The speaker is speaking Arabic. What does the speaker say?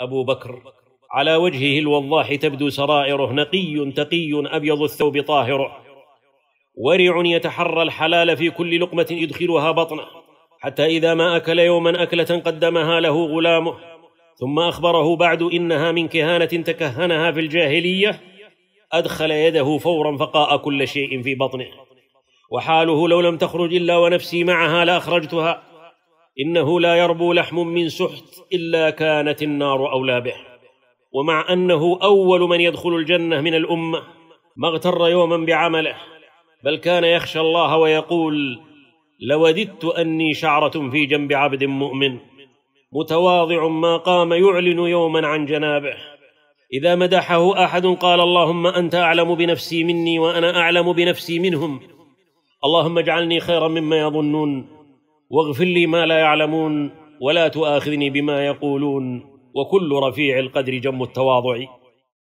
أبو بكر على وجهه الوضاح تبدو سرائره نقي تقي أبيض الثوب طاهره ورع يتحرى الحلال في كل لقمة يدخلها بطنه حتى إذا ما أكل يوما أكلة قدمها له غلامه ثم أخبره بعد إنها من كهانة تكهنها في الجاهلية أدخل يده فورا فقاء كل شيء في بطنه وحاله لو لم تخرج إلا ونفسي معها لأخرجتها إنه لا يربو لحم من سحت إلا كانت النار أولى به ومع أنه أول من يدخل الجنة من الأمة ما اغتر يوما بعمله بل كان يخشى الله ويقول لوددت أني شعرة في جنب عبد مؤمن متواضع ما قام يعلن يوما عن جنابه إذا مدحه أحد قال اللهم أنت أعلم بنفسي مني وأنا أعلم بنفسي منهم اللهم اجعلني خيرا مما يظنون واغفر لي ما لا يعلمون ولا تؤاخذني بما يقولون وكل رفيع القدر جم التواضع